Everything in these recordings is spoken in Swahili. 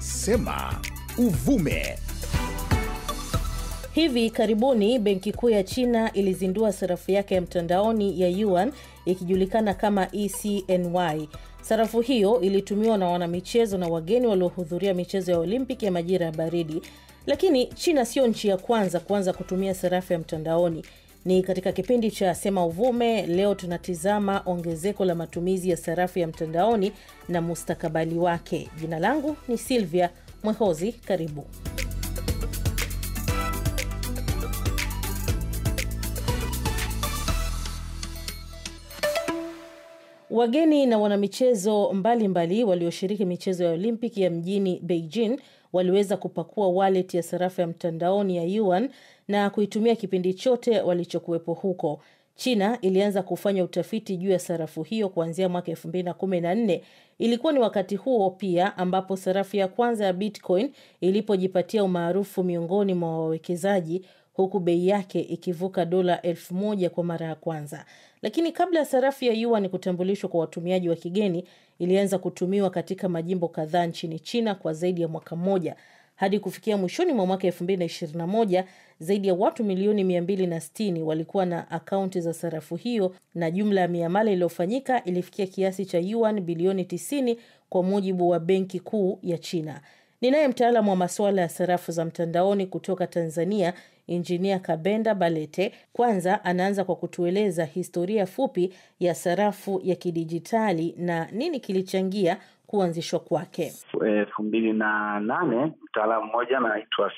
Sema Uvume. Hivi karibuni benki kuu ya China ilizindua sarafu yake ya mtandaoni ya yuan ikijulikana kama ECNY. Sarafu hiyo ilitumiwa na wanamichezo na wageni waliohudhuria michezo ya Olimpiki ya majira ya baridi, lakini China siyo nchi ya kwanza kuanza kutumia sarafu ya mtandaoni. Ni katika kipindi cha Sema Uvume. Leo tunatizama ongezeko la matumizi ya sarafu ya mtandaoni na mustakabali wake. Jina langu ni Silvia Mwehozi, karibu. Wageni na wanamichezo mbalimbali walioshiriki michezo ya Olimpiki ya mjini Beijing waliweza kupakua walet ya sarafu ya mtandaoni ya yuan na kuitumia kipindi chote walichokuwepo huko. China ilianza kufanya utafiti juu ya sarafu hiyo kuanzia mwaka 2014. Ilikuwa ni wakati huo pia ambapo sarafu ya kwanza ya Bitcoin ilipojipatia umaarufu miongoni mwa wawekezaji huku bei yake ikivuka dola elfu moja kwa mara ya kwanza. Lakini kabla ya sarafu ya yuan kutambulishwa kwa watumiaji wa kigeni, ilianza kutumiwa katika majimbo kadhaa nchini China kwa zaidi ya mwaka mmoja hadi kufikia mwishoni mwa mwaka 221 zaidi ya watu milioni 260 walikuwa na akaunti za sarafu hiyo na jumla ya miamala iliyofanyika ilifikia kiasi cha yuan bilioni 90 kwa mujibu wa benki kuu ya China. Ninaye mtaalamu wa masuala ya sarafu za mtandaoni kutoka Tanzania, Injinia Kabenda Balete. Kwanza anaanza kwa kutueleza historia fupi ya sarafu ya kidijitali na nini kilichangia kuanzishwa kwake. Eh, elfu mbili na nane mtaalamu mmoja anaitwa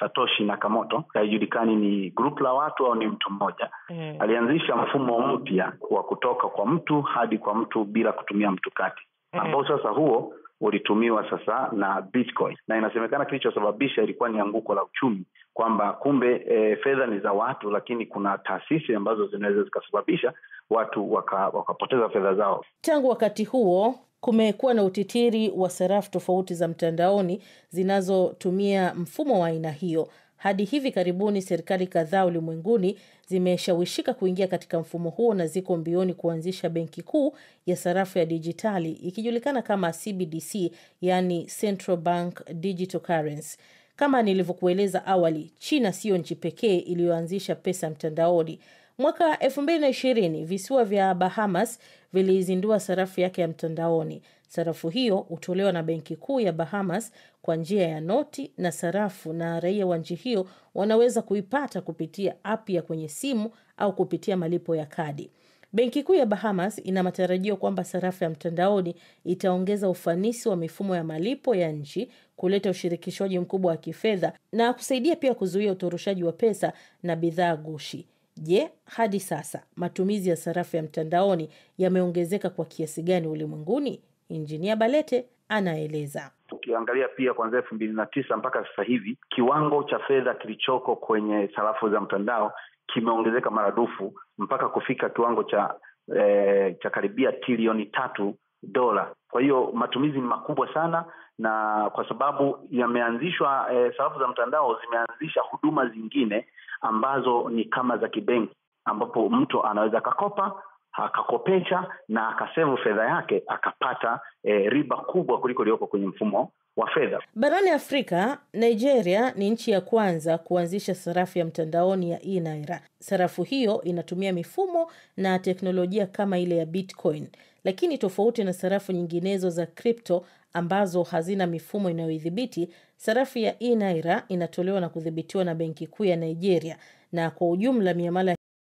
Satoshi Nakamoto, haijulikani ni grup la watu au ni mtu mmoja mm, alianzisha mfumo mpya wa kutoka kwa mtu hadi kwa mtu bila kutumia mtu kati, mm. ambao sasa huo ulitumiwa sasa na Bitcoin, na inasemekana kilichosababisha ilikuwa ni anguko la uchumi, kwamba kumbe e, fedha ni za watu, lakini kuna taasisi ambazo zinaweza zikasababisha watu wakapoteza waka fedha zao. Tangu wakati huo kumekuwa na utitiri wa sarafu tofauti za mtandaoni zinazotumia mfumo wa aina hiyo hadi hivi karibuni, serikali kadhaa ulimwenguni zimeshawishika kuingia katika mfumo huo na ziko mbioni kuanzisha benki kuu ya sarafu ya dijitali ikijulikana kama CBDC, yani Central Bank Digital Currency. Kama nilivyokueleza awali, China siyo nchi pekee iliyoanzisha pesa mtandaoni. Mwaka 2020 visiwa vya Bahamas vilizindua sarafu yake ya mtandaoni. Sarafu hiyo hutolewa na benki kuu ya Bahamas kwa njia ya noti na sarafu, na raia wa nchi hiyo wanaweza kuipata kupitia app ya kwenye simu au kupitia malipo ya kadi. Benki kuu ya Bahamas ina matarajio kwamba sarafu ya mtandaoni itaongeza ufanisi wa mifumo ya malipo ya nchi, kuleta ushirikishwaji mkubwa wa kifedha na kusaidia pia kuzuia utoroshaji wa pesa na bidhaa gushi. Je, hadi sasa matumizi ya sarafu ya mtandaoni yameongezeka kwa kiasi gani ulimwenguni? Injinia Balete anaeleza. Tukiangalia pia kwanzia elfu mbili na tisa mpaka sasa hivi kiwango cha fedha kilichoko kwenye sarafu za mtandao kimeongezeka maradufu mpaka kufika kiwango cha eh, cha karibia tilioni tatu dola. Kwa hiyo matumizi ni makubwa sana, na kwa sababu yameanzishwa e, eh, sarafu za mtandao zimeanzisha huduma zingine ambazo ni kama za kibenki, ambapo mtu anaweza akakopa akakopesha na akasevu fedha yake akapata e, riba kubwa kuliko iliyoko kwenye mfumo wa fedha. Barani Afrika, Nigeria ni nchi ya kwanza kuanzisha sarafu ya mtandaoni ya inaira naira Sarafu hiyo inatumia mifumo na teknolojia kama ile ya Bitcoin, lakini tofauti na sarafu nyinginezo za kripto ambazo hazina mifumo inayoidhibiti, sarafu ya inaira naira inatolewa na kudhibitiwa na Benki Kuu ya Nigeria, na kwa ujumla miamala